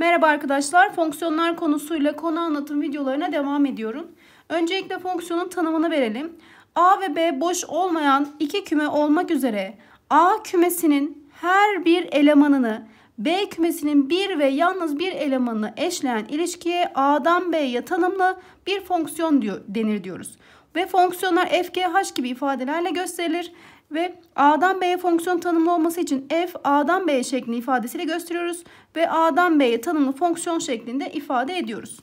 Merhaba arkadaşlar, fonksiyonlar konusuyla konu anlatım videolarına devam ediyorum. Öncelikle fonksiyonun tanımını verelim. A ve B boş olmayan iki küme olmak üzere A kümesinin her bir elemanını B kümesinin bir ve yalnız bir elemanını eşleyen ilişkiye A'dan B'ye tanımlı bir fonksiyon diyor, denir diyoruz. Ve fonksiyonlar f, g, h gibi ifadelerle gösterilir. Ve A'dan B'ye fonksiyon tanımlı olması için f A'dan B'ye şeklinde ifadesiyle gösteriyoruz. Ve A'dan B'ye tanımlı fonksiyon şeklinde ifade ediyoruz.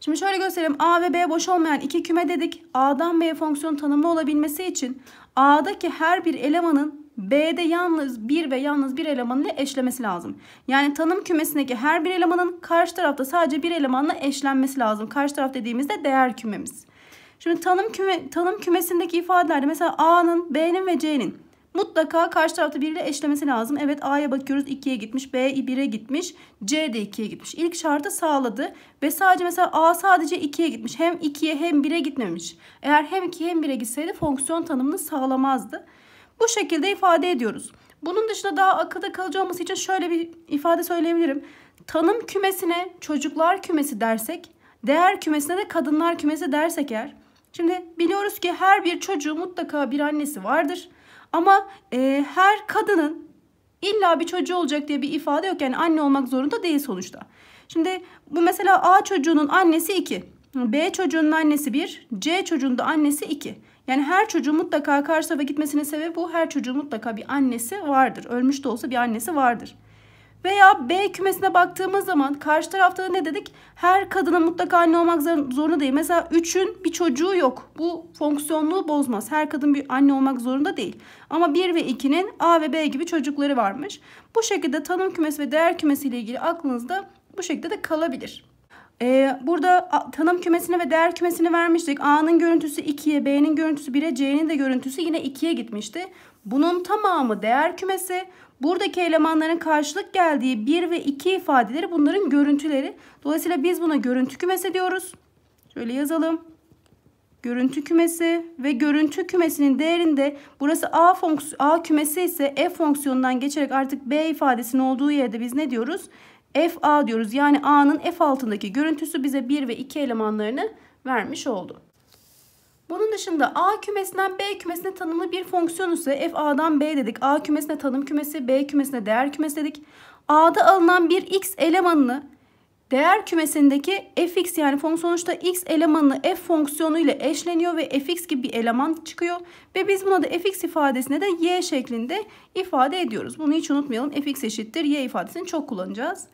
Şimdi şöyle göstereyim. A ve B boş olmayan iki küme dedik. A'dan B'ye fonksiyon tanımlı olabilmesi için A'daki her bir elemanın B'de yalnız bir ve yalnız bir elemanla eşlemesi lazım. Yani tanım kümesindeki her bir elemanın karşı tarafta sadece bir elemanla eşlenmesi lazım. Karşı taraf dediğimizde değer kümemiz. Şimdi tanım, küme, tanım kümesindeki ifadelerde mesela A'nın, B'nin ve C'nin mutlaka karşı tarafta biriyle eşlemesi lazım. Evet A'ya bakıyoruz 2'ye gitmiş, B 1'e gitmiş, C de 2'ye gitmiş. İlk şartı sağladı ve sadece mesela A sadece 2'ye gitmiş. Hem 2'ye hem 1'e gitmemiş. Eğer hem 2'ye hem 1'e gitseydi fonksiyon tanımını sağlamazdı. Bu şekilde ifade ediyoruz. Bunun dışında daha akılda kalıcı olması için şöyle bir ifade söyleyebilirim. Tanım kümesine çocuklar kümesi dersek, değer kümesine de kadınlar kümesi dersek eğer Şimdi biliyoruz ki her bir çocuğu mutlaka bir annesi vardır. Ama e, her kadının illa bir çocuğu olacak diye bir ifade yok. Yani anne olmak zorunda değil sonuçta. Şimdi bu mesela A çocuğunun annesi 2. B çocuğunun annesi 1. C çocuğunun da annesi 2. Yani her çocuğu mutlaka karşı gitmesine sebebi bu. Her çocuğu mutlaka bir annesi vardır. Ölmüş de olsa bir annesi vardır. Veya B kümesine baktığımız zaman karşı tarafta da ne dedik? Her kadına mutlaka anne olmak zorunda değil. Mesela 3'ün bir çocuğu yok. Bu fonksiyonluğu bozmaz. Her kadın bir anne olmak zorunda değil. Ama 1 ve 2'nin A ve B gibi çocukları varmış. Bu şekilde tanım kümesi ve değer kümesi ile ilgili aklınızda bu şekilde de kalabilir. Ee, burada tanım kümesini ve değer kümesini vermiştik. A'nın görüntüsü 2'ye, B'nin görüntüsü 1'e, C'nin de görüntüsü yine 2'ye gitmişti. Bunun tamamı değer kümesi, Buradaki elemanların karşılık geldiği 1 ve 2 ifadeleri bunların görüntüleri. Dolayısıyla biz buna görüntü kümesi diyoruz. Şöyle yazalım. Görüntü kümesi ve görüntü kümesinin değerinde burası A, A kümesi ise F fonksiyonundan geçerek artık B ifadesinin olduğu yerde biz ne diyoruz? F A diyoruz. Yani A'nın F altındaki görüntüsü bize 1 ve 2 elemanlarını vermiş oldu. Bunun dışında A kümesinden B kümesine tanımlı bir fonksiyon ise f A'dan B dedik. A kümesine tanım kümesi, B kümesine değer kümesi dedik. A'da alınan bir x elemanını değer kümesindeki fx yani fonksiyon sonuçta x elemanı f fonksiyonu ile eşleniyor ve fx gibi bir eleman çıkıyor. Ve biz buna da fx ifadesine de y şeklinde ifade ediyoruz. Bunu hiç unutmayalım. fx eşittir y ifadesini çok kullanacağız.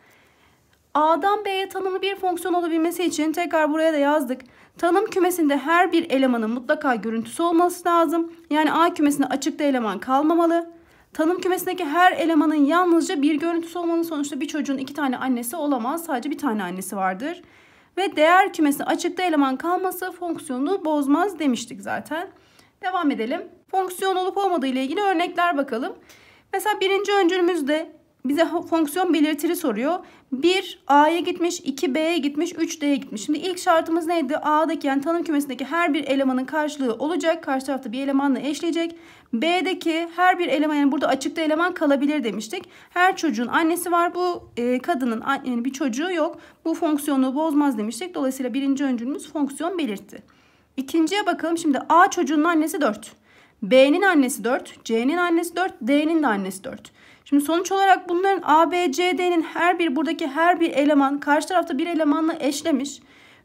A'dan B'ye tanımlı bir fonksiyon olabilmesi için tekrar buraya da yazdık. Tanım kümesinde her bir elemanın mutlaka görüntüsü olması lazım. Yani A kümesinde açıkta eleman kalmamalı. Tanım kümesindeki her elemanın yalnızca bir görüntüsü olmanın sonuçta bir çocuğun iki tane annesi olamaz. Sadece bir tane annesi vardır. Ve değer kümesinde açıkta eleman kalması fonksiyonu bozmaz demiştik zaten. Devam edelim. Fonksiyon olup olmadığı ile ilgili örnekler bakalım. Mesela birinci öncülümüzde bize fonksiyon belirtili soruyor. 1 A'ya gitmiş, 2 B'ye gitmiş, 3 D'ye gitmiş. Şimdi ilk şartımız neydi? A'daki yani tanım kümesindeki her bir elemanın karşılığı olacak. Karşı tarafta bir elemanla eşleyecek. B'deki her bir eleman yani burada açıkta eleman kalabilir demiştik. Her çocuğun annesi var. Bu e, kadının yani bir çocuğu yok. Bu fonksiyonu bozmaz demiştik. Dolayısıyla birinci öncülümüz fonksiyon belirtti. İkinciye bakalım. Şimdi A çocuğunun annesi 4. B'nin annesi 4, C'nin annesi 4, D'nin de annesi 4. Şimdi sonuç olarak bunların A, B, C, D'nin her bir buradaki her bir eleman karşı tarafta bir elemanla eşlemiş.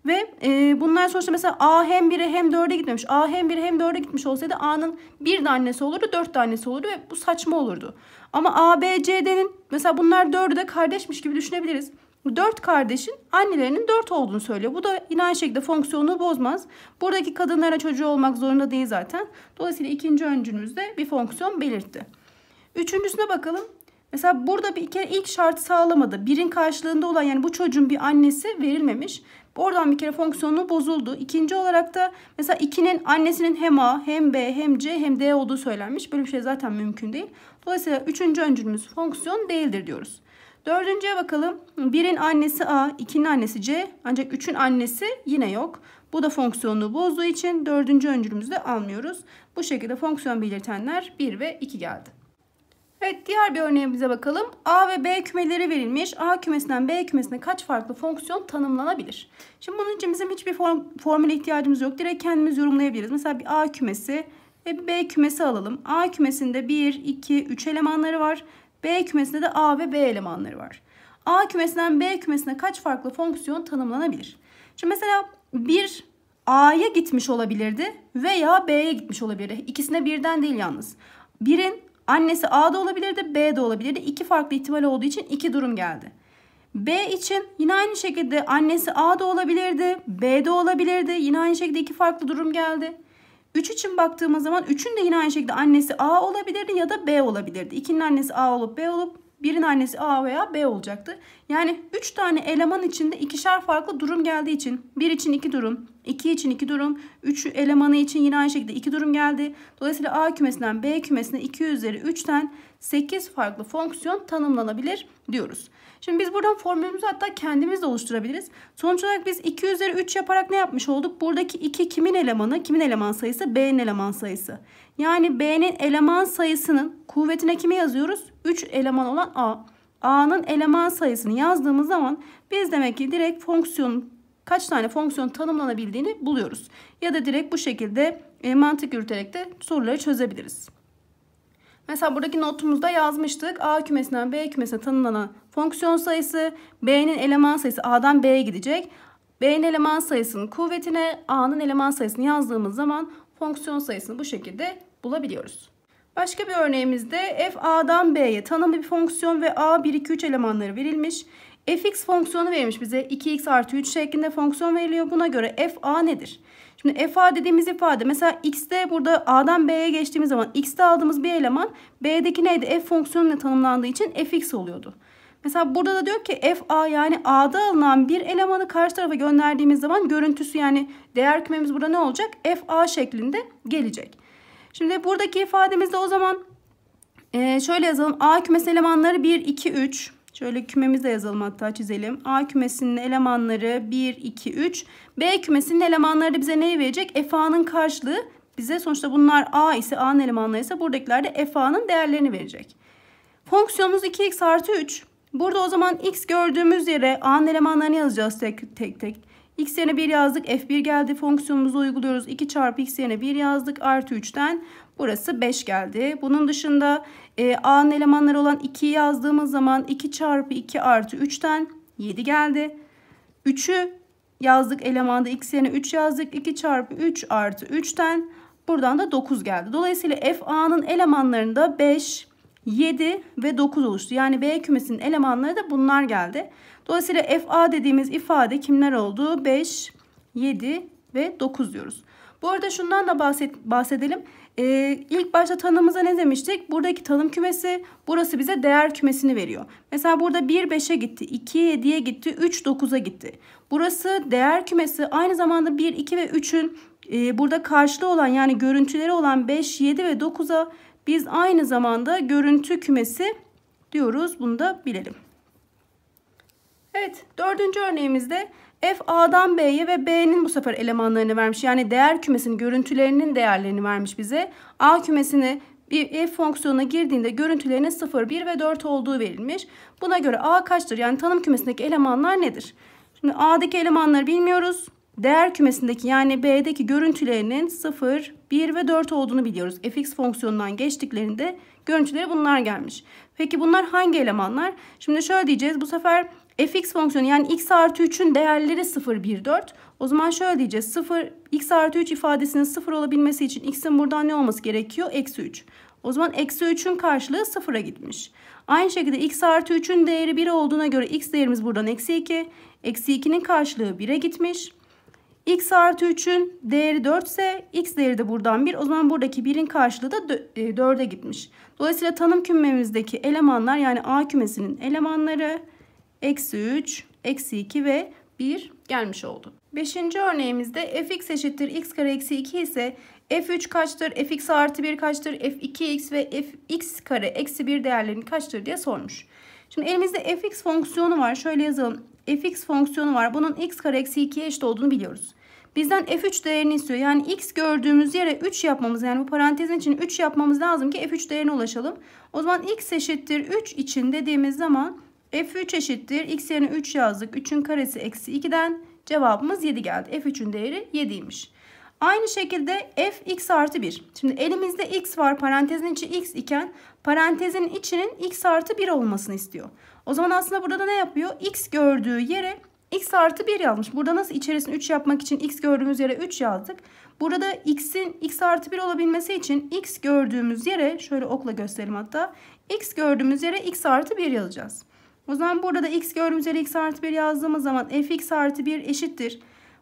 Ve e, bunlar sonuçta mesela A hem 1'e hem 4'e gitmemiş. A hem 1'e hem 4'e gitmiş olsaydı A'nın bir tanesi olurdu, dört tanesi olurdu ve bu saçma olurdu. Ama A, B, C, D'nin mesela bunlar 4'ü de kardeşmiş gibi düşünebiliriz. Dört kardeşin annelerinin dört olduğunu söylüyor. Bu da yine aynı şekilde fonksiyonunu bozmaz. Buradaki kadınlara çocuğu olmak zorunda değil zaten. Dolayısıyla ikinci öncümüzde bir fonksiyon belirtti. Üçüncüsüne bakalım. Mesela burada bir kere ilk şartı sağlamadı. Birin karşılığında olan yani bu çocuğun bir annesi verilmemiş. Oradan bir kere fonksiyonu bozuldu. İkinci olarak da mesela ikinin annesinin hem A hem B hem C hem D olduğu söylenmiş. Böyle bir şey zaten mümkün değil. Dolayısıyla üçüncü öncülümüz fonksiyon değildir diyoruz. Dördüncüye bakalım. Bir'in annesi A, 2'nin annesi C ancak üçün annesi yine yok. Bu da fonksiyonunu bozduğu için dördüncü öncülümüzü de almıyoruz. Bu şekilde fonksiyon belirtenler 1 ve 2 geldi. Evet diğer bir örneğimize bakalım. A ve B kümeleri verilmiş. A kümesinden B kümesine kaç farklı fonksiyon tanımlanabilir? Şimdi bunun için bizim hiçbir form, formüle ihtiyacımız yok. Direkt kendimiz yorumlayabiliriz. Mesela bir A kümesi ve bir B kümesi alalım. A kümesinde 1, 2, 3 elemanları var. B kümesinde de A ve B elemanları var. A kümesinden B kümesine kaç farklı fonksiyon tanımlanabilir? Şimdi mesela 1 A'ya gitmiş olabilirdi veya B'ye gitmiş olabilirdi. İkisine birden değil yalnız. 1'in Annesi A'da olabilirdi, B'de olabilirdi. İki farklı ihtimal olduğu için iki durum geldi. B için yine aynı şekilde annesi A'da olabilirdi, B'de olabilirdi. Yine aynı şekilde iki farklı durum geldi. 3 için baktığımız zaman 3'ün de yine aynı şekilde annesi A olabilirdi ya da B olabilirdi. 2'nin annesi A olup B olup Birin annesi A veya B olacaktı. Yani 3 tane eleman içinde ikişer farklı durum geldiği için 1 için 2 durum, 2 için 2 durum, 3 elemanı için yine aynı şekilde 2 durum geldi. Dolayısıyla A kümesinden B kümesine 2 üzeri 3'ten 8 farklı fonksiyon tanımlanabilir diyoruz. Şimdi biz buradan formülümüzü hatta kendimiz de oluşturabiliriz. Sonuç olarak biz 2 üzeri 3 yaparak ne yapmış olduk? Buradaki 2 kimin elemanı? Kimin eleman sayısı? B'nin eleman sayısı. Yani B'nin eleman sayısının kuvvetine kimi yazıyoruz? 3 eleman olan A. A'nın eleman sayısını yazdığımız zaman biz demek ki direkt fonksiyonun kaç tane fonksiyon tanımlanabildiğini buluyoruz. Ya da direkt bu şekilde e, mantık yürüterek de soruları çözebiliriz. Mesela buradaki notumuzda yazmıştık. A kümesinden B kümesine tanımlanan fonksiyon sayısı, B'nin eleman sayısı A'dan B'ye gidecek. B'nin eleman sayısının kuvvetine A'nın eleman sayısını yazdığımız zaman fonksiyon sayısını bu şekilde bulabiliyoruz. Başka bir örneğimizde f a'dan b'ye tanımlı bir fonksiyon ve a 1 2 3 elemanları verilmiş. fx fonksiyonu verilmiş bize 2x artı 3 şeklinde fonksiyon veriliyor. Buna göre f a nedir? Şimdi f a dediğimiz ifade mesela x'de burada a'dan b'ye geçtiğimiz zaman x'te aldığımız bir eleman b'deki neydi f fonksiyonuyla tanımlandığı için fx oluyordu. Mesela burada da diyor ki FA yani A'da alınan bir elemanı karşı tarafa gönderdiğimiz zaman görüntüsü yani değer kümemiz burada ne olacak? FA şeklinde gelecek. Şimdi buradaki ifademizde o zaman e, şöyle yazalım. A kümesi elemanları 1, 2, 3. Şöyle kümemizde yazalım hatta çizelim. A kümesinin elemanları 1, 2, 3. B kümesinin elemanları da bize neyi verecek? FA'nın karşılığı bize sonuçta bunlar A ise A'nın elemanları ise buradakiler de FA'nın değerlerini verecek. Fonksiyonumuz 2x artı 3. Burada o zaman x gördüğümüz yere a'nın elemanlarını yazacağız tek tek. tek. x yerine 1 yazdık. f1 geldi. Fonksiyonumuzu uyguluyoruz. 2 çarpı x yerine 1 yazdık. Artı 3'ten burası 5 geldi. Bunun dışında e, a'nın elemanları olan 2'yi yazdığımız zaman 2 çarpı 2 artı 3'ten 7 geldi. 3'ü yazdık elemanda x yerine 3 yazdık. 2 çarpı 3 artı 3'ten buradan da 9 geldi. Dolayısıyla f a'nın elemanlarında 5, 7 ve 9 oluştu. Yani B kümesinin elemanları da bunlar geldi. Dolayısıyla FA dediğimiz ifade kimler oldu? 5, 7 ve 9 diyoruz. Bu arada şundan da bahsedelim. Ee, ilk başta tanımıza ne demiştik? Buradaki tanım kümesi burası bize değer kümesini veriyor. Mesela burada 1 5'e gitti, 2 7'ye gitti, 3 9'a gitti. Burası değer kümesi aynı zamanda 1 2 ve 3'ün e, burada karşılığı olan yani görüntüleri olan 5 7 ve 9'a biz aynı zamanda görüntü kümesi diyoruz. Bunu da bilelim. Evet dördüncü örneğimizde F A'dan B'ye ve B'nin bu sefer elemanlarını vermiş. Yani değer kümesinin görüntülerinin değerlerini vermiş bize. A kümesini bir f fonksiyonuna girdiğinde görüntülerinin 0, 1 ve 4 olduğu verilmiş. Buna göre a kaçtır? Yani tanım kümesindeki elemanlar nedir? Şimdi a'daki elemanları bilmiyoruz değer kümesindeki yani B'deki görüntülerinin 0, 1 ve 4 olduğunu biliyoruz. fx fonksiyonundan geçtiklerinde görüntüleri bunlar gelmiş. Peki bunlar hangi elemanlar? Şimdi şöyle diyeceğiz bu sefer fx fonksiyonu yani x artı 3'ün değerleri 0, 1, 4. O zaman şöyle diyeceğiz 0, x artı 3 ifadesinin 0 olabilmesi için x'in buradan ne olması gerekiyor? Eksi 3. O zaman eksi 3'ün karşılığı 0'a gitmiş. Aynı şekilde x artı 3'ün değeri 1 olduğuna göre x değerimiz buradan eksi 2. Eksi 2'nin karşılığı 1'e gitmiş x artı 3'ün değeri 4 ise x değeri de buradan 1. O zaman buradaki 1'in karşılığı da 4'e gitmiş. Dolayısıyla tanım kümemizdeki elemanlar yani A kümesinin elemanları eksi 3, eksi 2 ve 1 gelmiş oldu. Beşinci örneğimizde fx eşittir x kare eksi 2 ise f3 kaçtır, fx artı 1 kaçtır, f2x ve fx kare eksi 1 değerlerini kaçtır diye sormuş. Şimdi elimizde fx fonksiyonu var. Şöyle yazalım fx fonksiyonu var. Bunun x kare eksi 2'ye eşit olduğunu biliyoruz. Bizden f3 değerini istiyor. Yani x gördüğümüz yere 3 yapmamız yani bu parantezin için 3 yapmamız lazım ki f3 değerine ulaşalım. O zaman x eşittir 3 için dediğimiz zaman f3 eşittir. x yerine 3 yazdık. 3'ün karesi eksi 2'den cevabımız 7 geldi. f3'ün değeri 7'ymiş. Aynı şekilde f x artı 1. Şimdi elimizde x var parantezin içi x iken parantezin içinin x artı 1 olmasını istiyor. O zaman aslında burada da ne yapıyor? X gördüğü yere x artı 1 yazmış. Burada nasıl içerisini 3 yapmak için x gördüğümüz yere 3 yazdık. Burada x'in x artı 1 olabilmesi için x gördüğümüz yere şöyle okla gösterelim hatta. x gördüğümüz yere x artı 1 yazacağız. O zaman burada da x gördüğümüz yere x artı 1 yazdığımız zaman fx artı 1 eşittir.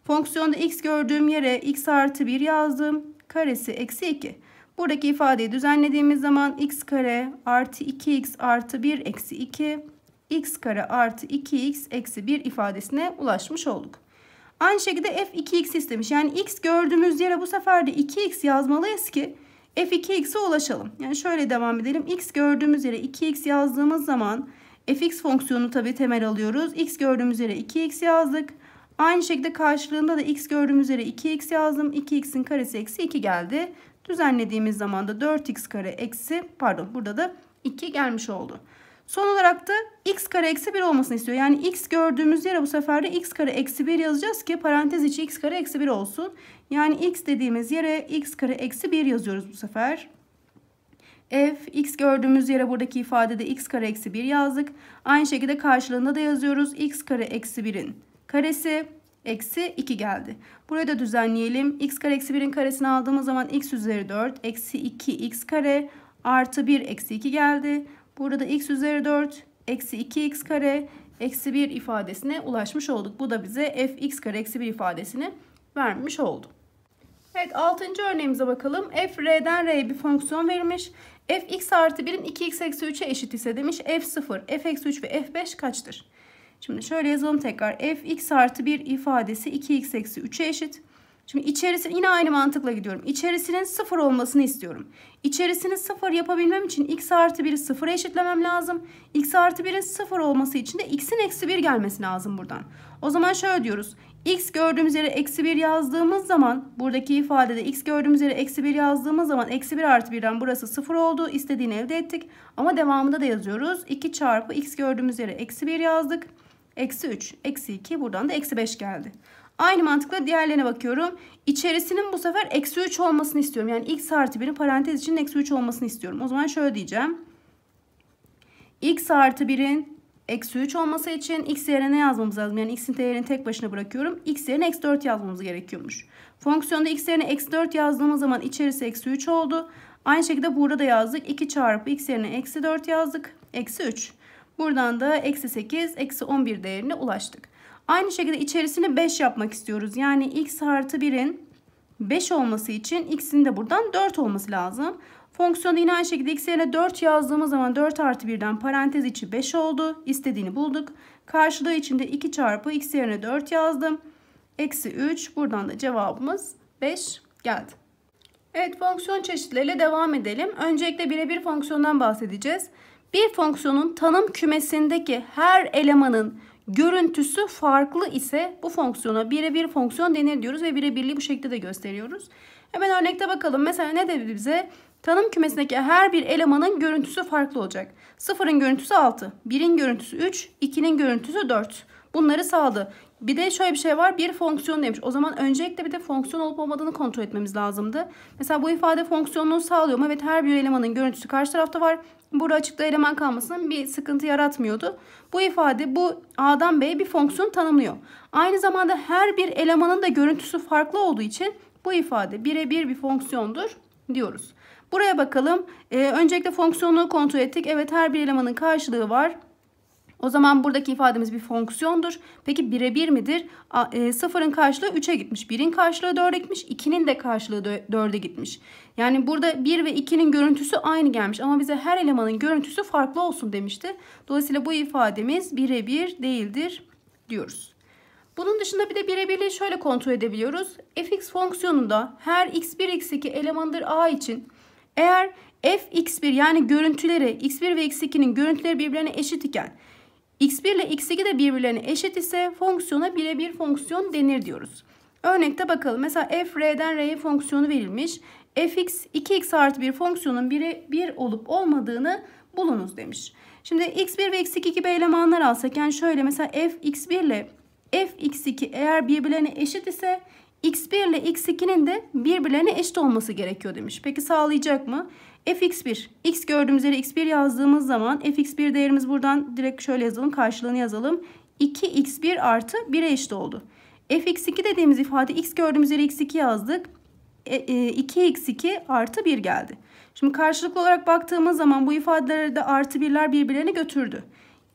Fonksiyonda x gördüğüm yere x artı 1 yazdım. Karesi eksi 2. Buradaki ifadeyi düzenlediğimiz zaman x kare artı 2x artı 1 eksi 2 x kare artı 2x eksi 1 ifadesine ulaşmış olduk. Aynı şekilde f2x istemiş. Yani x gördüğümüz yere bu sefer de 2x yazmalıyız ki f2x'e ulaşalım. Yani şöyle devam edelim. x gördüğümüz yere 2x yazdığımız zaman fx fonksiyonunu tabii temel alıyoruz. x gördüğümüz yere 2x yazdık. Aynı şekilde karşılığında da x gördüğümüz yere 2x yazdım. 2x'in karesi eksi 2 geldi. Düzenlediğimiz zaman da 4x kare eksi pardon burada da 2 gelmiş oldu. Son olarak da x kare eksi 1 olmasını istiyor. Yani x gördüğümüz yere bu sefer de x kare eksi 1 yazacağız ki parantez içi x kare eksi 1 olsun. Yani x dediğimiz yere x kare eksi 1 yazıyoruz bu sefer. F x gördüğümüz yere buradaki ifadede x kare eksi 1 yazdık. Aynı şekilde karşılığında da yazıyoruz. x kare eksi 1'in karesi eksi 2 geldi. Burayı da düzenleyelim. x kare eksi 1'in karesini aldığımız zaman x üzeri 4 eksi 2 x kare artı 1 eksi 2 geldi. Burada x üzeri 4 eksi 2x kare eksi 1 ifadesine ulaşmış olduk. Bu da bize fx kare eksi 1 ifadesini vermiş oldu. Evet 6. örneğimize bakalım. f r'den r'ye bir fonksiyon verilmiş. f x artı 1'in 2x eksi 3'e eşit ise demiş f 0, f eksi 3 ve f 5 kaçtır? Şimdi şöyle yazalım tekrar. f x artı 1 ifadesi 2x eksi 3'e eşit. Şimdi içerisine yine aynı mantıkla gidiyorum. İçerisinin sıfır olmasını istiyorum. İçerisini sıfır yapabilmem için x artı 1'i sıfıra eşitlemem lazım. x artı 1'in sıfır olması için de x'in eksi 1 gelmesi lazım buradan. O zaman şöyle diyoruz. x gördüğümüz yere eksi 1 yazdığımız zaman buradaki ifadede x gördüğümüz yere eksi 1 yazdığımız zaman eksi 1 artı 1'den burası sıfır oldu. İstediğini elde ettik. Ama devamında da yazıyoruz. 2 çarpı x gördüğümüz yere eksi 1 yazdık. Eksi 3, eksi 2 buradan da eksi 5 geldi. Aynı mantıkla diğerlerine bakıyorum. İçerisinin bu sefer eksi 3 olmasını istiyorum. Yani x artı 1'in parantez için eksi 3 olmasını istiyorum. O zaman şöyle diyeceğim. x artı 1'in eksi 3 olması için x yerine ne yazmamız lazım? Yani x'in değerini tek başına bırakıyorum. x yerine eksi 4 yazmamız gerekiyormuş. Fonksiyonda x yerine eksi 4 yazdığımız zaman içerisi eksi 3 oldu. Aynı şekilde burada da yazdık. 2 çarpı x yerine eksi 4 yazdık. Eksi 3. Buradan da eksi 8, eksi 11 değerine ulaştık. Aynı şekilde içerisini 5 yapmak istiyoruz. Yani x artı 1'in 5 olması için x'in de buradan 4 olması lazım. Fonksiyonu yine aynı şekilde x yerine 4 yazdığımız zaman 4 artı 1'den parantez içi 5 oldu. İstediğini bulduk. Karşılığı de 2 çarpı x yerine 4 yazdım. Eksi 3 buradan da cevabımız 5 geldi. Evet fonksiyon çeşitleriyle devam edelim. Öncelikle birebir fonksiyondan bahsedeceğiz. Bir fonksiyonun tanım kümesindeki her elemanın görüntüsü farklı ise bu fonksiyona birebir fonksiyon denir diyoruz ve birebirliği bu şekilde de gösteriyoruz. Hemen örnekte bakalım. Mesela ne dedi bize? Tanım kümesindeki her bir elemanın görüntüsü farklı olacak. 0'ın görüntüsü 6, 1'in görüntüsü 3, 2'nin görüntüsü 4. Bunları sağladı. Bir de şöyle bir şey var. Bir fonksiyon demiş. O zaman öncelikle bir de fonksiyon olup olmadığını kontrol etmemiz lazımdı. Mesela bu ifade fonksiyonunu sağlıyor mu? Evet her bir elemanın görüntüsü karşı tarafta var burada açıkta eleman kalmasının bir sıkıntı yaratmıyordu. Bu ifade bu A'dan B'ye bir fonksiyon tanımlıyor. Aynı zamanda her bir elemanın da görüntüsü farklı olduğu için bu ifade birebir bir fonksiyondur diyoruz. Buraya bakalım. Ee, öncelikle fonksiyonluğu kontrol ettik. Evet her bir elemanın karşılığı var. O zaman buradaki ifademiz bir fonksiyondur. Peki birebir midir? A, e, 0'ın karşılığı 3'e gitmiş. 1'in karşılığı 4'e gitmiş. 2'nin de karşılığı 4'e gitmiş. Yani burada 1 ve 2'nin görüntüsü aynı gelmiş. Ama bize her elemanın görüntüsü farklı olsun demişti. Dolayısıyla bu ifademiz birebir değildir diyoruz. Bunun dışında bir de birebirliği şöyle kontrol edebiliyoruz. fx fonksiyonunda her x1 x2 elemandır a için eğer f x1 yani görüntüleri x1 ve x2'nin görüntüleri birbirine eşit iken x1 ile x2 de birbirlerine eşit ise fonksiyona birebir fonksiyon denir diyoruz. Örnekte bakalım. Mesela f r'den r'ye fonksiyonu verilmiş. fx 2x artı bir fonksiyonun birebir olup olmadığını bulunuz demiş. Şimdi x1 ve x2 gibi elemanlar alsak yani şöyle mesela f x1 ile f x2 eğer birbirlerine eşit ise x1 ile x2'nin de birbirlerine eşit olması gerekiyor demiş. Peki sağlayacak mı? fx1 x gördüğümüz yere x1 yazdığımız zaman fx1 değerimiz buradan direkt şöyle yazalım karşılığını yazalım 2x1 artı 1'e eşit oldu fx2 dediğimiz ifade x gördüğümüz yere x2 yazdık 2x2 e, e, artı 1 geldi. Şimdi karşılıklı olarak baktığımız zaman bu ifadelerde artı birler birbirlerini götürdü.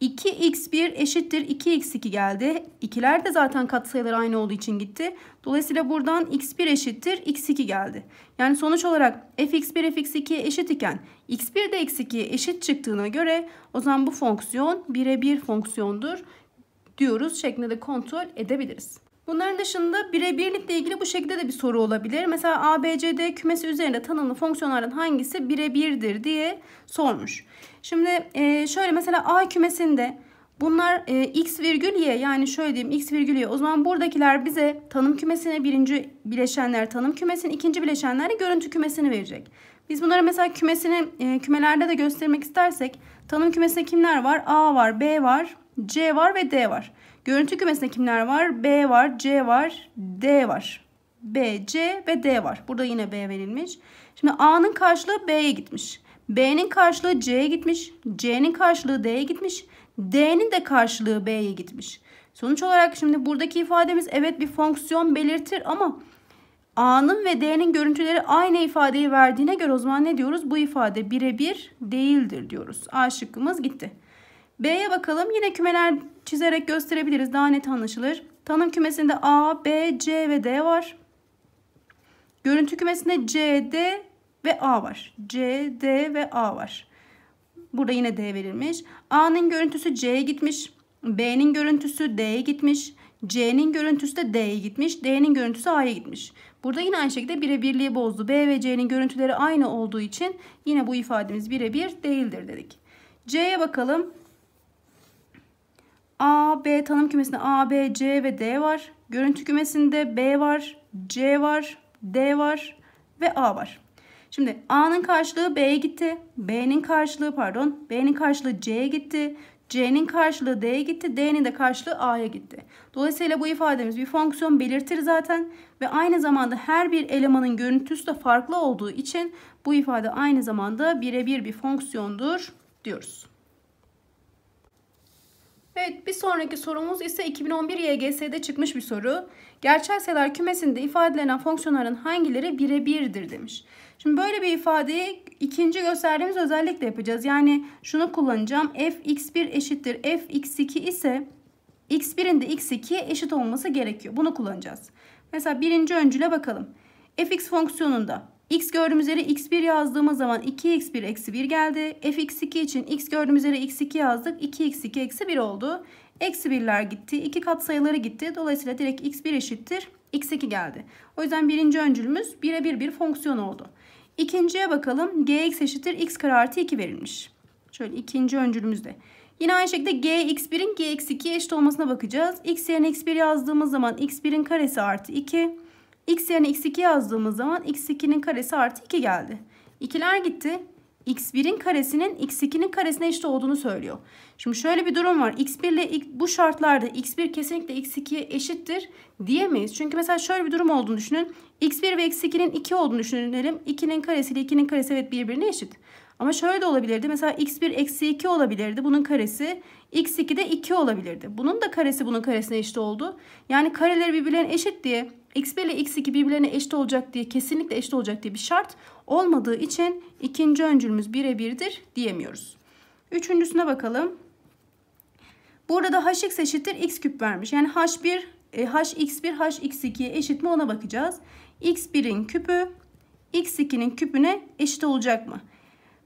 2x1 eşittir 2x2 geldi. İkiler de zaten katsayılar aynı olduğu için gitti. Dolayısıyla buradan x1 eşittir x2 geldi. Yani sonuç olarak fx1 fx2 eşit iken x1 de x2 eşit çıktığına göre o zaman bu fonksiyon birebir fonksiyondur diyoruz şeklinde de kontrol edebiliriz. Bunların dışında birebirlikle ilgili bu şekilde de bir soru olabilir. Mesela ABCD kümesi üzerinde tanımlı fonksiyonların hangisi birebirdir diye sormuş. Şimdi e, şöyle mesela A kümesinde bunlar e, x virgül y yani şöyle diyeyim x virgül y. O zaman buradakiler bize tanım kümesine birinci bileşenler tanım kümesinin ikinci bileşenler görüntü kümesini verecek. Biz bunları mesela kümesini e, kümelerde de göstermek istersek tanım kümesinde kimler var? A var, B var, C var ve D var. Görüntü kümesinde kimler var? B var, C var, D var. B, C ve D var. Burada yine B verilmiş. Şimdi A'nın karşılığı B'ye gitmiş. B'nin karşılığı C'ye gitmiş. C'nin karşılığı D'ye gitmiş. D'nin de karşılığı B'ye gitmiş. Sonuç olarak şimdi buradaki ifademiz evet bir fonksiyon belirtir ama A'nın ve D'nin görüntüleri aynı ifadeyi verdiğine göre o zaman ne diyoruz? Bu ifade birebir değildir diyoruz. A şıkkımız gitti. B'ye bakalım. Yine kümeler çizerek gösterebiliriz. Daha net anlaşılır. Tanım kümesinde A, B, C ve D var. Görüntü kümesinde C, D ve A var. C, D ve A var. Burada yine D verilmiş. A'nın görüntüsü C'ye gitmiş. B'nin görüntüsü D'ye gitmiş. C'nin görüntüsü de D'ye gitmiş. D'nin görüntüsü A'ya gitmiş. Burada yine aynı şekilde birebirliği bozdu. B ve C'nin görüntüleri aynı olduğu için yine bu ifademiz birebir değildir dedik. C'ye bakalım. A, B tanım kümesinde A, B, C ve D var. Görüntü kümesinde B var, C var, D var ve A var. Şimdi A'nın karşılığı B'ye gitti. B'nin karşılığı pardon, B'nin karşılığı C'ye gitti. C'nin karşılığı D'ye gitti. D'nin de karşılığı A'ya gitti. Dolayısıyla bu ifademiz bir fonksiyon belirtir zaten. Ve aynı zamanda her bir elemanın görüntüsü de farklı olduğu için bu ifade aynı zamanda birebir bir fonksiyondur diyoruz. Evet bir sonraki sorumuz ise 2011 YGS'de çıkmış bir soru. Gerçel sayılar kümesinde ifadelenen fonksiyonların hangileri birebirdir demiş. Şimdi böyle bir ifadeyi ikinci gösterdiğimiz özellikle yapacağız. Yani şunu kullanacağım. f x1 eşittir f x2 ise x1'in de x2'ye eşit olması gerekiyor. Bunu kullanacağız. Mesela birinci öncüle bakalım. fx fonksiyonunda x gördüğüm üzere x1 yazdığımız zaman 2x1 eksi 1 geldi. fx2 için x gördüğüm üzere x2 yazdık. 2x2 eksi 1 oldu. Eksi 1'ler gitti. 2 sayıları gitti. Dolayısıyla direkt x1 eşittir. x2 geldi. O yüzden birinci öncülümüz 1'e 1 bir bir fonksiyon oldu. İkinciye bakalım. gx eşittir x kare artı 2 verilmiş. Şöyle ikinci öncülümüzde. Yine aynı şekilde gx1'in gx2'ye eşit olmasına bakacağız. x yerine x1 yazdığımız zaman x1'in karesi artı 2. X yerine x2 yazdığımız zaman x2'nin karesi artı 2 geldi. İkiler gitti. x1'in karesinin x2'nin karesine eşit olduğunu söylüyor. Şimdi şöyle bir durum var. x1 ile bu şartlarda x1 kesinlikle x2'ye eşittir diyemeyiz. Çünkü mesela şöyle bir durum olduğunu düşünün. x1 ve x2'nin 2 olduğunu düşünelim. 2'nin karesi ile 2'nin karesi evet birbirine eşit. Ama şöyle de olabilirdi. Mesela x1 eksi 2 olabilirdi. Bunun karesi x2 de 2 olabilirdi. Bunun da karesi bunun karesine eşit oldu. Yani kareleri birbirlerine eşit diye x1 ile x2 birbirlerine eşit olacak diye kesinlikle eşit olacak diye bir şart olmadığı için ikinci öncülümüz birebirdir diyemiyoruz. Üçüncüsüne bakalım. Burada da hx eşittir x küp vermiş. Yani h1 e, hx1 hx2'ye eşit mi ona bakacağız. x1'in küpü x2'nin küpüne eşit olacak mı?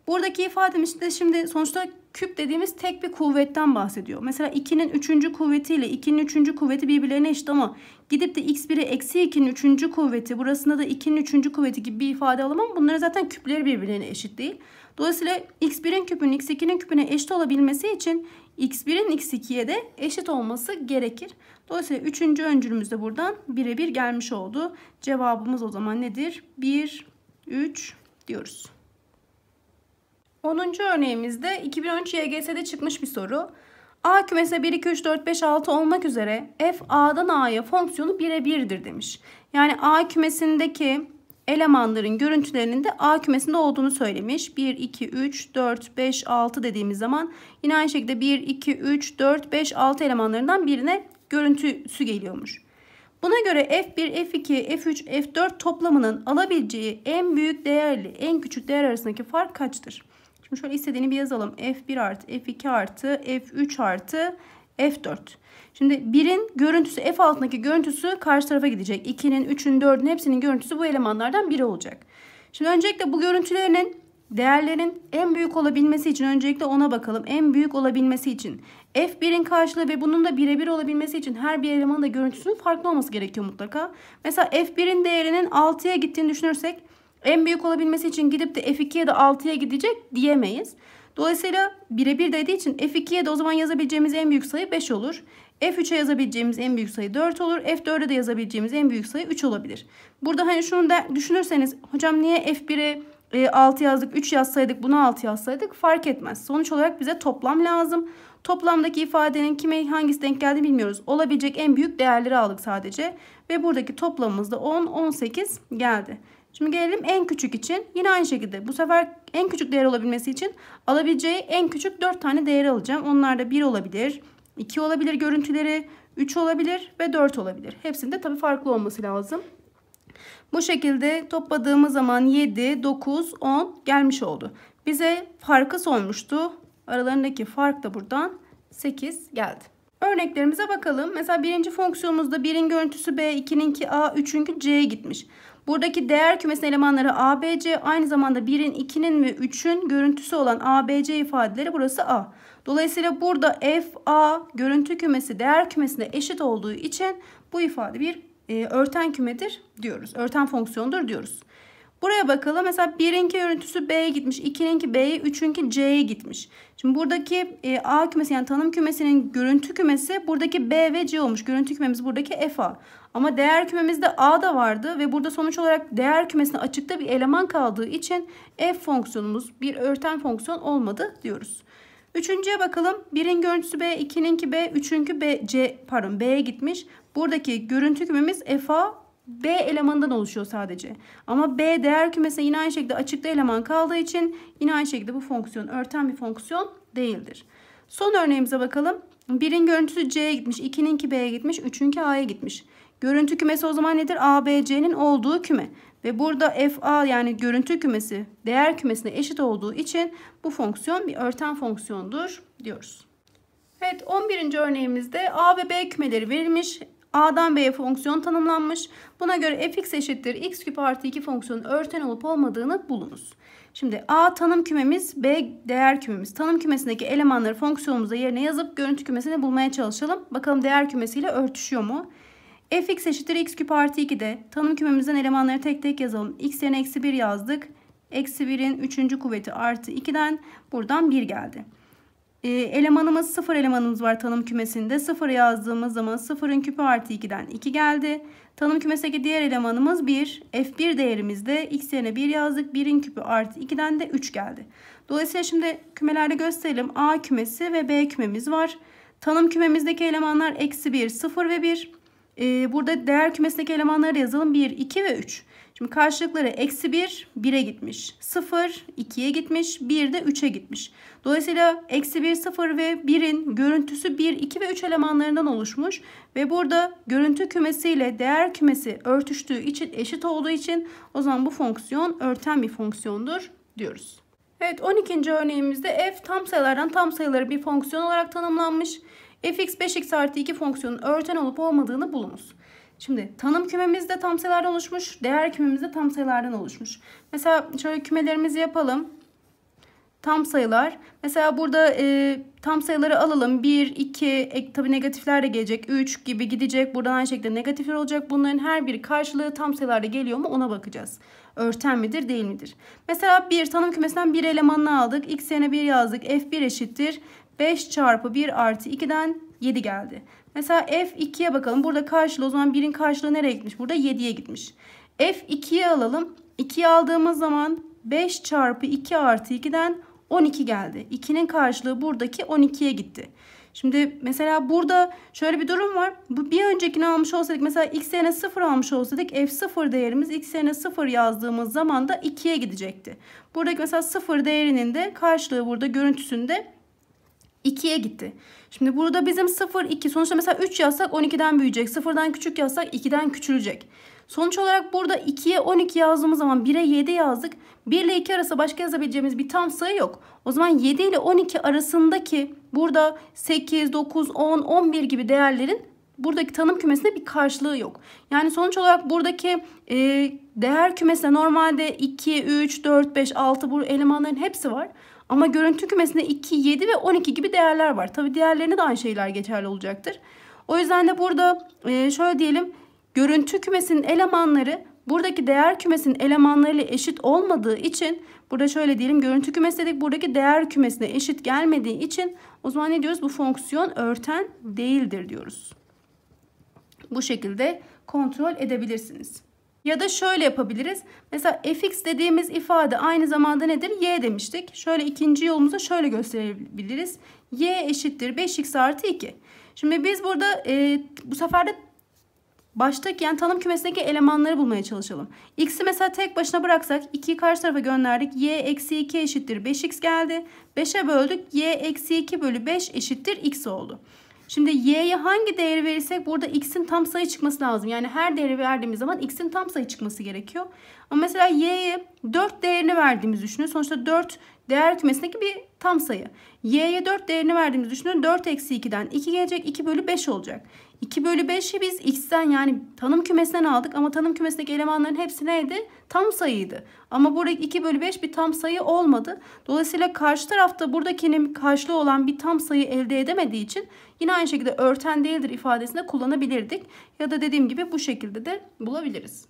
Buradaki ifademiz de şimdi sonuçta küp dediğimiz tek bir kuvvetten bahsediyor. Mesela 2'nin 3. kuvveti ile 2'nin 3. kuvveti birbirlerine eşit ama gidip de x1'e eksi 2'nin 3. kuvveti burasında da 2'nin 3. kuvveti gibi bir ifade alamam. Bunların zaten küpleri birbirlerine eşit değil. Dolayısıyla x1'in küpünün x2'nin küpüne eşit olabilmesi için x1'in x2'ye de eşit olması gerekir. Dolayısıyla 3. öncülümüz de buradan birebir gelmiş oldu. Cevabımız o zaman nedir? 1, 3 diyoruz. 10. örneğimizde 2013 YGS'de çıkmış bir soru. A kümesi 1, 2, 3, 4, 5, 6 olmak üzere f a'dan a'ya fonksiyonu birebirdir demiş. Yani a kümesindeki elemanların görüntülerinin de A kümesinde olduğunu söylemiş. 1, 2, 3, 4, 5, 6 dediğimiz zaman yine aynı şekilde 1, 2, 3, 4, 5, 6 elemanlarından birine görüntüsü geliyormuş. Buna göre F1, F2, F3, F4 toplamının alabileceği en büyük değerli en küçük değer arasındaki fark kaçtır? Şimdi şöyle istediğini bir yazalım. F1 artı F2 artı F3 artı F4. Şimdi 1'in görüntüsü F altındaki görüntüsü karşı tarafa gidecek. 2'nin, 3'ün, 4'ün hepsinin görüntüsü bu elemanlardan biri olacak. Şimdi öncelikle bu görüntülerinin değerlerin en büyük olabilmesi için öncelikle ona bakalım. En büyük olabilmesi için F1'in karşılığı ve bunun da birebir olabilmesi için her bir elemanın da görüntüsünün farklı olması gerekiyor mutlaka. Mesela F1'in değerinin 6'ya gittiğini düşünürsek en büyük olabilmesi için gidip de F2 ya 6'ya gidecek diyemeyiz. Dolayısıyla birebir dediği için F2'ye de o zaman yazabileceğimiz en büyük sayı 5 olur. F3'e yazabileceğimiz en büyük sayı 4 olur. F4'e de yazabileceğimiz en büyük sayı 3 olabilir. Burada hani şunu da düşünürseniz hocam niye F1'e 6 e, yazdık 3 yazsaydık buna 6 yazsaydık fark etmez. Sonuç olarak bize toplam lazım. Toplamdaki ifadenin kime hangisi denk geldi bilmiyoruz. Olabilecek en büyük değerleri aldık sadece. Ve buradaki toplamımız da 10, 18 geldi. Şimdi gelelim en küçük için. Yine aynı şekilde bu sefer en küçük değer olabilmesi için alabileceği en küçük 4 tane değer alacağım. Onlar da 1 olabilir, 2 olabilir görüntüleri, 3 olabilir ve 4 olabilir. Hepsinde tabi farklı olması lazım. Bu şekilde topladığımız zaman 7, 9, 10 gelmiş oldu. Bize farkı sormuştu. Aralarındaki fark da buradan 8 geldi. Örneklerimize bakalım. Mesela birinci fonksiyonumuzda birin görüntüsü B, ikininki A, üçünkü C'ye gitmiş. Buradaki değer kümesinin elemanları ABC aynı zamanda 1'in, 2'nin ve 3'ün görüntüsü olan ABC ifadeleri burası A. Dolayısıyla burada F A görüntü kümesi değer kümesine eşit olduğu için bu ifade bir e, örten kümedir diyoruz. Örten fonksiyondur diyoruz. Buraya bakalım. Mesela 1'inki görüntüsü B'ye gitmiş. 2'ninki B'ye, 3'ünki C'ye gitmiş. Şimdi buradaki e, A kümesi yani tanım kümesinin görüntü kümesi buradaki B ve C olmuş. Görüntü kümemiz buradaki FA. Ama değer kümemizde A da vardı ve burada sonuç olarak değer kümesine açıkta bir eleman kaldığı için f fonksiyonumuz bir örten fonksiyon olmadı diyoruz. Üçüncüye bakalım. Birin görüntüsü B, ikininki B, üçünkü B, C, pardon B'ye gitmiş. Buradaki görüntü kümemiz FA B elemandan oluşuyor sadece. Ama B değer kümesine yine aynı şekilde açıkta eleman kaldığı için yine aynı şekilde bu fonksiyon örten bir fonksiyon değildir. Son örneğimize bakalım. Birin görüntüsü C'ye gitmiş, ikininki B'ye gitmiş, üçünkü A'ya gitmiş. Görüntü kümesi o zaman nedir? ABC'nin olduğu küme. Ve burada FA yani görüntü kümesi değer kümesine eşit olduğu için bu fonksiyon bir örten fonksiyondur diyoruz. Evet 11. örneğimizde A ve B kümeleri verilmiş. A'dan B'ye fonksiyon tanımlanmış. Buna göre fx eşittir x küp artı 2 fonksiyonun örten olup olmadığını bulunuz. Şimdi A tanım kümemiz, B değer kümemiz. Tanım kümesindeki elemanları fonksiyonumuza yerine yazıp görüntü kümesini bulmaya çalışalım. Bakalım değer kümesiyle örtüşüyor mu? fx eşittir x küp artı 2'de tanım kümemizden elemanları tek tek yazalım. x yerine eksi 1 yazdık. Eksi 1'in 3. kuvveti artı 2'den buradan 1 geldi. Ee, elemanımız 0 elemanımız var tanım kümesinde. 0 yazdığımız zaman 0'ın küpü artı 2'den 2 geldi. Tanım kümesindeki diğer elemanımız 1. F1 değerimizde x yerine 1 yazdık. 1'in küpü artı 2'den de 3 geldi. Dolayısıyla şimdi kümelerde gösterelim. A kümesi ve B kümemiz var. Tanım kümemizdeki elemanlar eksi 1, 0 ve 1. Ee, burada değer kümesindeki elemanları yazalım. 1, 2 ve 3. Şimdi karşılıkları eksi 1, 1'e gitmiş. 0, 2'ye gitmiş. 1 de 3'e gitmiş. Dolayısıyla eksi 1, 0 ve 1'in görüntüsü 1, 2 ve 3 elemanlarından oluşmuş. Ve burada görüntü kümesiyle değer kümesi örtüştüğü için eşit olduğu için o zaman bu fonksiyon örten bir fonksiyondur diyoruz. Evet 12. örneğimizde f tam sayılardan tam sayıları bir fonksiyon olarak tanımlanmış fx 5x artı 2 fonksiyonun örten olup olmadığını bulunuz. Şimdi tanım kümemizde tam sayılardan oluşmuş. Değer kümemizde tam sayılardan oluşmuş. Mesela şöyle kümelerimizi yapalım. Tam sayılar. Mesela burada e, tam sayıları alalım. 1, 2, e, tabi negatifler de gelecek. 3 gibi gidecek. Buradan aynı şekilde negatifler olacak. Bunların her biri karşılığı tam sayılarda geliyor mu ona bakacağız. Örten midir değil midir? Mesela 1 tanım kümesinden 1 elemanını aldık. X yerine 1 yazdık. F1 eşittir. 5 çarpı 1 artı 2'den 7 geldi. Mesela F2'ye bakalım. Burada karşılığı o zaman 1'in karşılığı nereye gitmiş? Burada 7'ye gitmiş. F2'ye alalım. 2'yi aldığımız zaman 5 çarpı 2 artı 2'den 12 geldi. 2'nin karşılığı buradaki 12'ye gitti. Şimdi mesela burada şöyle bir durum var. Bu bir öncekini almış olsaydık mesela x yerine 0 almış olsaydık f0 değerimiz x yerine 0 yazdığımız zaman da 2'ye gidecekti. Buradaki mesela 0 değerinin de karşılığı burada görüntüsünde 2'ye gitti. Şimdi burada bizim 0, 2. Sonuçta mesela 3 yazsak 12'den büyüyecek. 0'dan küçük yazsak 2'den küçülecek. Sonuç olarak burada 2'ye 12 yazdığımız zaman 1'e 7 yazdık. 1 ile 2 arası başka yazabileceğimiz bir tam sayı yok. O zaman 7 ile 12 arasındaki burada 8, 9, 10, 11 gibi değerlerin buradaki tanım kümesinde bir karşılığı yok. Yani sonuç olarak buradaki e, değer kümesinde normalde 2, 3, 4, 5, 6 bu elemanların hepsi var. Ama görüntü kümesinde 2, 7 ve 12 gibi değerler var. Tabi diğerlerine de aynı şeyler geçerli olacaktır. O yüzden de burada e, şöyle diyelim görüntü kümesinin elemanları buradaki değer kümesinin elemanlarıyla eşit olmadığı için burada şöyle diyelim görüntü kümesi dedik buradaki değer kümesine eşit gelmediği için o zaman ne diyoruz bu fonksiyon örten değildir diyoruz. Bu şekilde kontrol edebilirsiniz. Ya da şöyle yapabiliriz. Mesela fx dediğimiz ifade aynı zamanda nedir? y demiştik. Şöyle ikinci yolumuza şöyle gösterebiliriz. y eşittir 5x artı 2. Şimdi biz burada e, bu sefer de baştaki yani tanım kümesindeki elemanları bulmaya çalışalım. x'i mesela tek başına bıraksak 2'yi karşı tarafa gönderdik. y eksi 2 eşittir 5x geldi. 5'e böldük. y eksi 2 bölü 5 eşittir x oldu. Şimdi y'ye hangi değeri verirsek burada x'in tam sayı çıkması lazım. Yani her değeri verdiğimiz zaman x'in tam sayı çıkması gerekiyor. Ama mesela y'ye 4 değerini verdiğimiz düşünün. Sonuçta 4 değer kümesindeki bir tam sayı. y'ye 4 değerini verdiğimiz düşünün. 4 eksi 2'den 2 gelecek. 2 bölü 5 olacak. 2 bölü 5'i biz x'ten yani tanım kümesinden aldık ama tanım kümesindeki elemanların hepsi neydi? Tam sayıydı. Ama buradaki 2 bölü 5 bir tam sayı olmadı. Dolayısıyla karşı tarafta buradakinin karşılığı olan bir tam sayı elde edemediği için yine aynı şekilde örten değildir ifadesinde kullanabilirdik. Ya da dediğim gibi bu şekilde de bulabiliriz.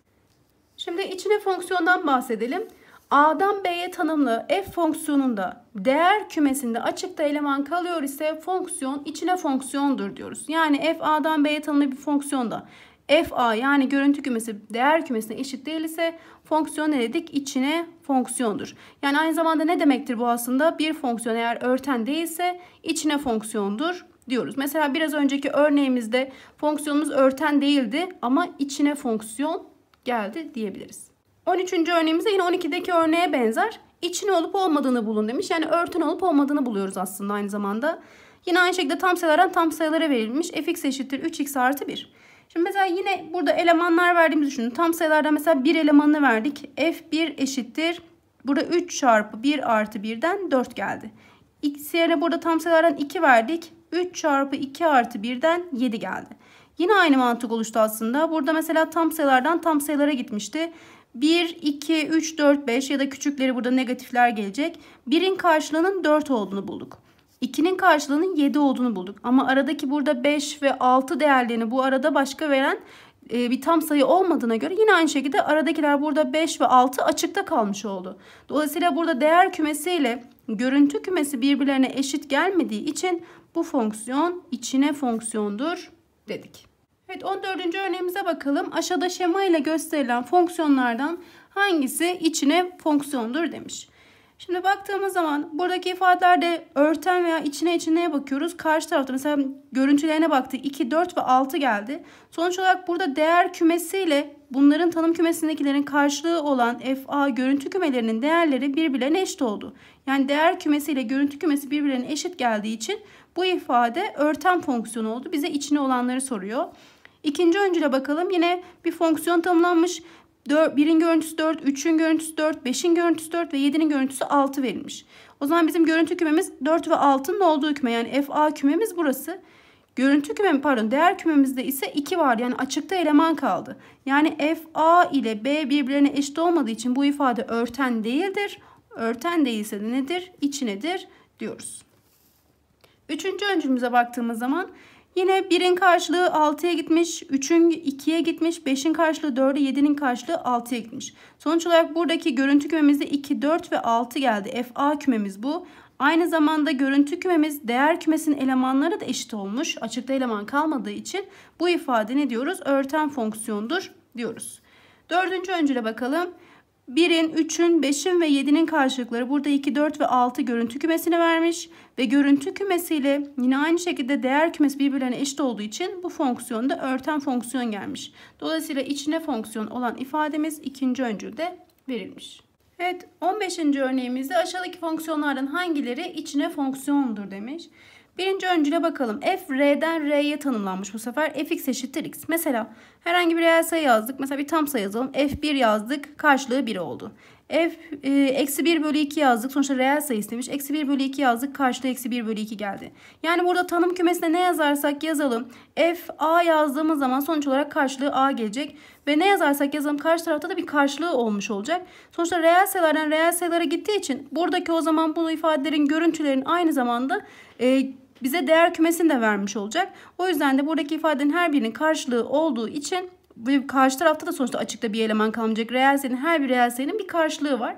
Şimdi içine fonksiyondan bahsedelim. A'dan B'ye tanımlı f fonksiyonunda değer kümesinde açıkta eleman kalıyor ise fonksiyon içine fonksiyondur diyoruz. Yani f A'dan B'ye tanımlı bir fonksiyonda f A yani görüntü kümesi değer kümesine eşit değil ise fonksiyon ne dedik? İçine fonksiyondur. Yani aynı zamanda ne demektir bu aslında? Bir fonksiyon eğer örten değilse içine fonksiyondur diyoruz. Mesela biraz önceki örneğimizde fonksiyonumuz örten değildi ama içine fonksiyon geldi diyebiliriz. 13. örneğimizde yine 12'deki örneğe benzer. İçine olup olmadığını bulun demiş. Yani örtün olup olmadığını buluyoruz aslında aynı zamanda. Yine aynı şekilde tam sayılardan tam sayılara verilmiş. fx eşittir 3x artı 1. Şimdi mesela yine burada elemanlar verdiğimizi düşünün. Tam sayılardan mesela bir elemanını verdik. F1 eşittir. Burada 3 çarpı 1 artı 1'den 4 geldi. X yerine burada tam sayılardan 2 verdik. 3 çarpı 2 artı 1'den 7 geldi. Yine aynı mantık oluştu aslında. Burada mesela tam sayılardan tam sayılara gitmişti. 1, 2, 3, 4, 5 ya da küçükleri burada negatifler gelecek. 1'in karşılığının 4 olduğunu bulduk. 2'nin karşılığının 7 olduğunu bulduk. Ama aradaki burada 5 ve 6 değerlerini bu arada başka veren e, bir tam sayı olmadığına göre yine aynı şekilde aradakiler burada 5 ve 6 açıkta kalmış oldu. Dolayısıyla burada değer kümesi ile görüntü kümesi birbirlerine eşit gelmediği için bu fonksiyon içine fonksiyondur dedik. Evet 14. örneğimize bakalım. Aşağıda şema ile gösterilen fonksiyonlardan hangisi içine fonksiyondur demiş. Şimdi baktığımız zaman buradaki ifadelerde örten veya içine içineye bakıyoruz. Karşı tarafta mesela görüntülerine baktık. 2, 4 ve 6 geldi. Sonuç olarak burada değer kümesiyle bunların tanım kümesindekilerin karşılığı olan FA görüntü kümelerinin değerleri birbirlerine eşit oldu. Yani değer kümesiyle görüntü kümesi birbirlerine eşit geldiği için bu ifade örten fonksiyonu oldu. Bize içine olanları soruyor. İkinci öncüle bakalım. Yine bir fonksiyon tanımlanmış. 1'in görüntüsü 4, 3'ün görüntüsü 4, 5'in görüntüsü 4 ve 7'nin görüntüsü 6 verilmiş. O zaman bizim görüntü kümemiz 4 ve 6'nın olduğu küme yani FA kümemiz burası. Görüntü kümem pardon değer kümemizde ise 2 var yani açıkta eleman kaldı. Yani FA ile B birbirlerine eşit olmadığı için bu ifade örten değildir. Örten değilse de nedir? İçinedir diyoruz. Üçüncü öncülümüze baktığımız zaman Yine 1'in karşılığı 6'ya gitmiş, 3'ün 2'ye gitmiş, 5'in karşılığı 4'e, 7'nin karşılığı 6'ya gitmiş. Sonuç olarak buradaki görüntü kümemizde 2, 4 ve 6 geldi. FA kümemiz bu. Aynı zamanda görüntü kümemiz değer kümesinin elemanları da eşit olmuş. Açıkta eleman kalmadığı için bu ifade ne diyoruz? Örten fonksiyondur diyoruz. Dördüncü öncüle bakalım. 1'in, 3'ün, 5'in ve 7'nin karşılıkları burada 2, 4 ve 6 görüntü kümesini vermiş. Ve görüntü kümesiyle yine aynı şekilde değer kümesi birbirlerine eşit olduğu için bu fonksiyonda örten fonksiyon gelmiş. Dolayısıyla içine fonksiyon olan ifademiz ikinci öncülde verilmiş. Evet 15. örneğimizde aşağıdaki fonksiyonların hangileri içine fonksiyondur demiş. Birinci öncüle bakalım. F R'den R'ye tanımlanmış bu sefer. Fx eşittir x. Mesela herhangi bir reel sayı yazdık. Mesela bir tam sayı yazalım. F1 yazdık. Karşılığı 1 oldu. F e, eksi 1 bölü 2 yazdık. Sonuçta reel sayı istemiş. Eksi 1 bölü 2 yazdık. Karşılığı eksi 1 bölü 2 geldi. Yani burada tanım kümesine ne yazarsak yazalım. F A yazdığımız zaman sonuç olarak karşılığı A gelecek. Ve ne yazarsak yazalım karşı tarafta da bir karşılığı olmuş olacak. Sonuçta reel sayılardan reel sayılara gittiği için buradaki o zaman bu ifadelerin görüntülerin aynı zamanda e, bize değer kümesini de vermiş olacak. O yüzden de buradaki ifadenin her birinin karşılığı olduğu için ve karşı tarafta da sonuçta açıkta bir eleman kalmayacak. Reel sayının her bir reel sayının bir karşılığı var.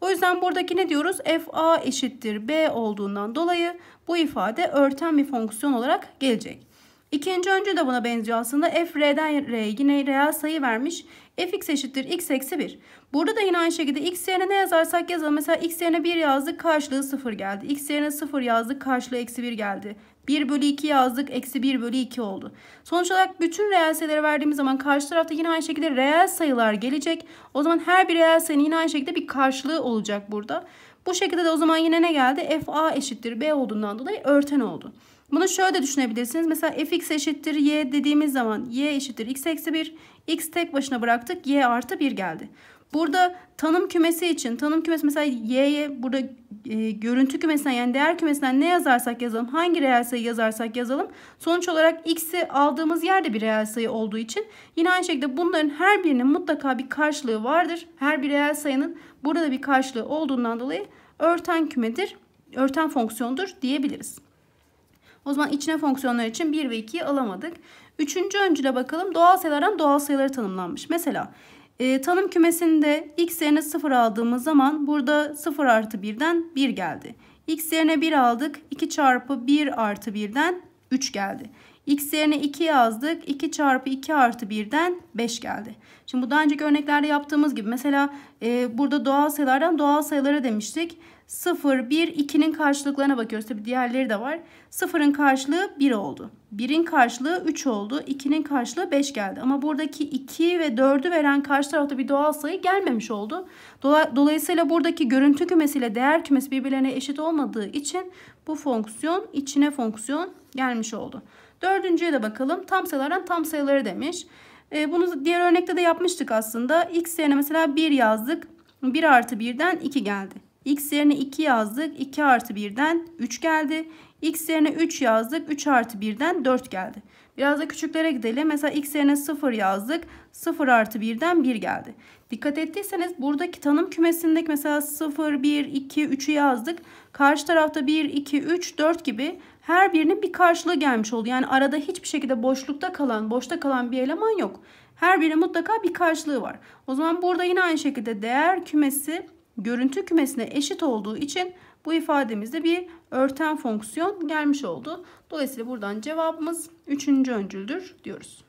O yüzden buradaki ne diyoruz? f a eşittir b olduğundan dolayı bu ifade örten bir fonksiyon olarak gelecek. İkinci önce de buna benziyor aslında. f r'den r yine reel sayı vermiş fx eşittir x eksi 1. Burada da yine aynı şekilde x yerine ne yazarsak yazalım. Mesela x yerine 1 yazdık karşılığı 0 geldi. x yerine 0 yazdık karşılığı eksi 1 geldi. 1 bölü 2 yazdık. Eksi 1 bölü 2 oldu. Sonuç olarak bütün reel sayıları verdiğimiz zaman karşı tarafta yine aynı şekilde reel sayılar gelecek. O zaman her bir reel sayının yine aynı şekilde bir karşılığı olacak burada. Bu şekilde de o zaman yine ne geldi? F A eşittir B olduğundan dolayı örten oldu. Bunu şöyle de düşünebilirsiniz. Mesela fx eşittir y dediğimiz zaman y eşittir x eksi 1. x tek başına bıraktık y artı 1 geldi. Burada tanım kümesi için tanım kümesi mesela y'ye burada e, görüntü kümesinden yani değer kümesinden ne yazarsak yazalım hangi reel sayı yazarsak yazalım sonuç olarak x'i aldığımız yerde bir reel sayı olduğu için yine aynı şekilde bunların her birinin mutlaka bir karşılığı vardır. Her bir reel sayının burada bir karşılığı olduğundan dolayı örten kümedir, örten fonksiyondur diyebiliriz. O zaman içine fonksiyonlar için 1 ve 2'yi alamadık. Üçüncü öncüle bakalım. Doğal sayılardan doğal sayıları tanımlanmış. Mesela e, tanım kümesinde x yerine 0 aldığımız zaman burada 0 artı 1'den 1 geldi. x yerine 1 aldık. 2 çarpı 1 artı 1'den 3 geldi. X yerine 2 yazdık. 2 çarpı 2 artı 1'den 5 geldi. Şimdi bu daha önceki örneklerde yaptığımız gibi mesela e, burada doğal sayılardan doğal sayılara demiştik. 0, 1, 2'nin karşılıklarına bakıyoruz. Tabi diğerleri de var. 0'ın karşılığı 1 oldu. 1'in karşılığı 3 oldu. 2'nin karşılığı 5 geldi. Ama buradaki 2 ve 4'ü veren karşı tarafta bir doğal sayı gelmemiş oldu. Dolayısıyla buradaki görüntü kümesiyle değer kümesi birbirlerine eşit olmadığı için bu fonksiyon içine fonksiyon gelmiş oldu. Dördüncüye de bakalım. Tam sayılardan tam sayıları demiş. Ee, bunu diğer örnekte de yapmıştık aslında. X yerine mesela 1 yazdık. 1 artı 1'den 2 geldi. X yerine 2 yazdık. 2 artı 1'den 3 geldi. X yerine 3 yazdık. 3 artı 1'den 4 geldi. Biraz da küçüklere gidelim. Mesela X yerine 0 yazdık. 0 artı 1'den 1 geldi. Dikkat ettiyseniz buradaki tanım kümesindeki mesela 0, 1, 2, 3'ü yazdık. Karşı tarafta 1, 2, 3, 4 gibi her birinin bir karşılığı gelmiş oldu. Yani arada hiçbir şekilde boşlukta kalan, boşta kalan bir eleman yok. Her birinin mutlaka bir karşılığı var. O zaman burada yine aynı şekilde değer kümesi görüntü kümesine eşit olduğu için bu ifademizde bir örten fonksiyon gelmiş oldu. Dolayısıyla buradan cevabımız 3. öncüldür diyoruz.